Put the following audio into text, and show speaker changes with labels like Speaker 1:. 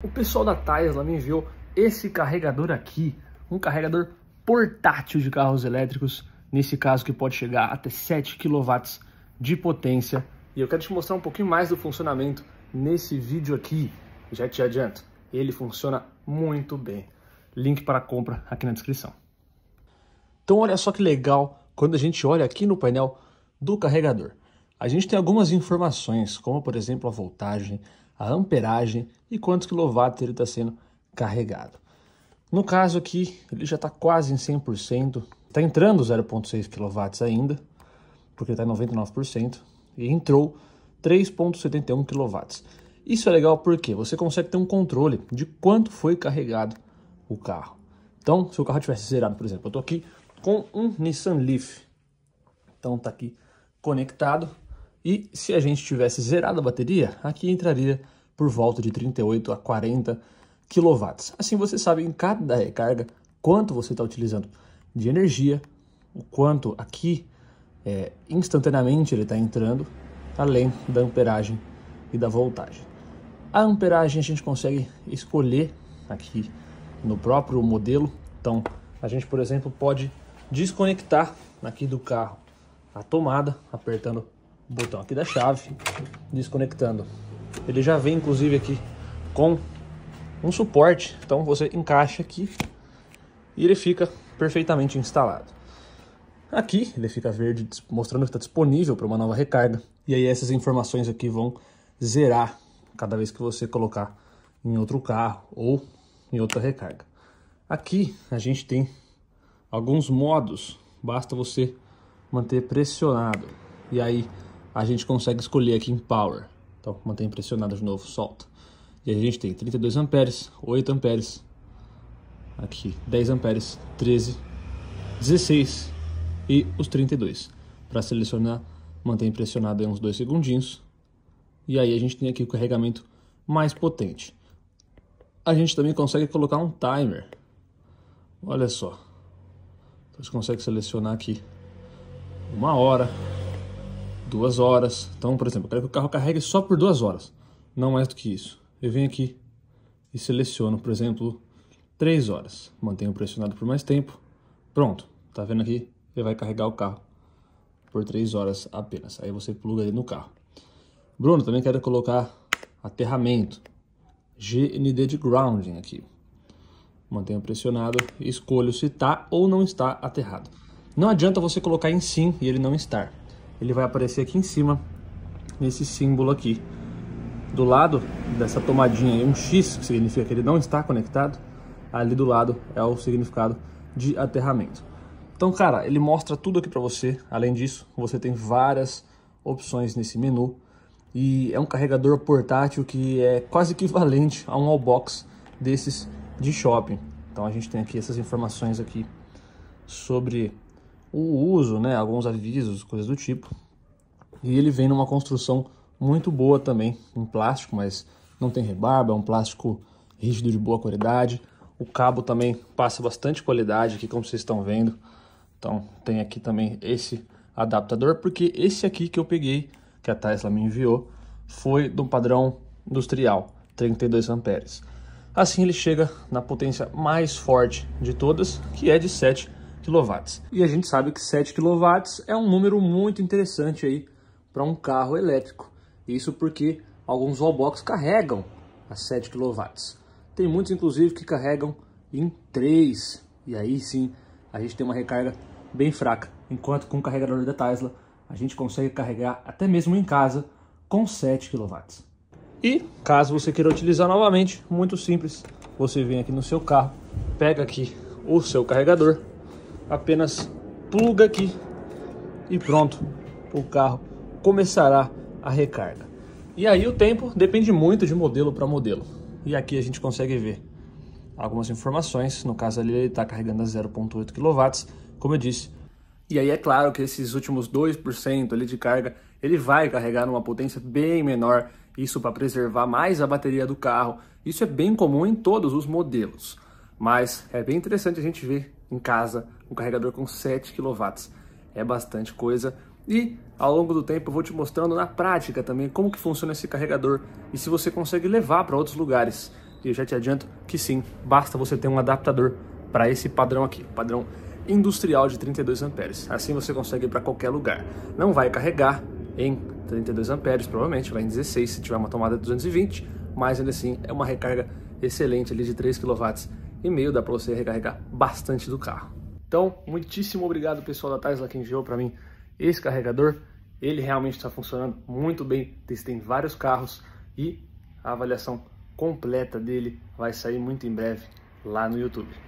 Speaker 1: O pessoal da Tesla me enviou esse carregador aqui, um carregador portátil de carros elétricos, nesse caso que pode chegar até 7 kW de potência. E eu quero te mostrar um pouquinho mais do funcionamento nesse vídeo aqui. Já te adianto, ele funciona muito bem. Link para compra aqui na descrição. Então olha só que legal quando a gente olha aqui no painel do carregador. A gente tem algumas informações, como por exemplo a voltagem, a amperagem e quantos quilowatts ele está sendo carregado. No caso aqui, ele já está quase em 100%, está entrando 0,6 kW ainda, porque está em 99%, e entrou 3,71 kW. Isso é legal porque você consegue ter um controle de quanto foi carregado o carro. Então, se o carro tivesse zerado, por exemplo, eu estou aqui com um Nissan Leaf, então está aqui conectado, e se a gente tivesse zerado a bateria, aqui entraria por volta de 38 a 40 kW. Assim você sabe em cada recarga quanto você está utilizando de energia, o quanto aqui é, instantaneamente ele está entrando, além da amperagem e da voltagem. A amperagem a gente consegue escolher aqui no próprio modelo. Então a gente, por exemplo, pode desconectar aqui do carro a tomada, apertando o botão aqui da chave, desconectando. Ele já vem, inclusive, aqui com um suporte, então você encaixa aqui e ele fica perfeitamente instalado. Aqui ele fica verde mostrando que está disponível para uma nova recarga e aí essas informações aqui vão zerar cada vez que você colocar em outro carro ou em outra recarga. Aqui a gente tem alguns modos, basta você manter pressionado e aí a gente consegue escolher aqui em Power. Então, mantém pressionado de novo, solta. E a gente tem 32 amperes, 8 amperes, aqui 10 amperes, 13, 16 e os 32. Para selecionar, mantém pressionado aí uns 2 segundinhos. E aí a gente tem aqui o carregamento mais potente. A gente também consegue colocar um timer. Olha só. Então, você consegue selecionar aqui uma hora, duas horas. Então, por exemplo, eu quero que o carro carregue só por duas horas, não mais do que isso. Eu venho aqui e seleciono, por exemplo, três horas. Mantenho pressionado por mais tempo. Pronto, tá vendo aqui? Ele vai carregar o carro por três horas apenas. Aí você pluga ele no carro. Bruno, também quero colocar aterramento. GND de grounding aqui. Mantenho pressionado e escolho se está ou não está aterrado. Não adianta você colocar em sim e ele não estar ele vai aparecer aqui em cima, nesse símbolo aqui. Do lado dessa tomadinha aí, um X, que significa que ele não está conectado, ali do lado é o significado de aterramento. Então, cara, ele mostra tudo aqui para você. Além disso, você tem várias opções nesse menu. E é um carregador portátil que é quase equivalente a um all-box desses de shopping. Então a gente tem aqui essas informações aqui sobre o uso, né, alguns avisos, coisas do tipo. E ele vem numa construção muito boa também, em plástico, mas não tem rebarba, é um plástico rígido de boa qualidade. O cabo também passa bastante qualidade aqui, como vocês estão vendo. Então tem aqui também esse adaptador, porque esse aqui que eu peguei, que a Tesla me enviou, foi do padrão industrial, 32 amperes. Assim ele chega na potência mais forte de todas, que é de 7 kW. E a gente sabe que 7 kW é um número muito interessante aí para um carro elétrico. Isso porque alguns wallbox carregam a 7 kW. Tem muitos inclusive que carregam em 3 e aí sim a gente tem uma recarga bem fraca. Enquanto com o carregador da Tesla a gente consegue carregar até mesmo em casa com 7 kW. E caso você queira utilizar novamente, muito simples, você vem aqui no seu carro, pega aqui o seu carregador apenas pluga aqui e pronto, o carro começará a recarga. E aí o tempo depende muito de modelo para modelo. E aqui a gente consegue ver algumas informações, no caso ali ele está carregando a 0.8 kW, como eu disse. E aí é claro que esses últimos 2% ali de carga, ele vai carregar numa potência bem menor, isso para preservar mais a bateria do carro. Isso é bem comum em todos os modelos, mas é bem interessante a gente ver em casa, um carregador com 7 kW. É bastante coisa. E ao longo do tempo eu vou te mostrando na prática também como que funciona esse carregador e se você consegue levar para outros lugares. E eu já te adianto que sim, basta você ter um adaptador para esse padrão aqui, padrão industrial de 32 amperes. Assim você consegue ir para qualquer lugar. Não vai carregar em 32 amperes, provavelmente vai em 16 se tiver uma tomada de 220, mas ainda assim é uma recarga excelente ali de 3 kW e-mail, dá para você recarregar bastante do carro. Então, muitíssimo obrigado pessoal da Tesla que enviou para mim esse carregador. Ele realmente está funcionando muito bem, testei em vários carros e a avaliação completa dele vai sair muito em breve lá no YouTube.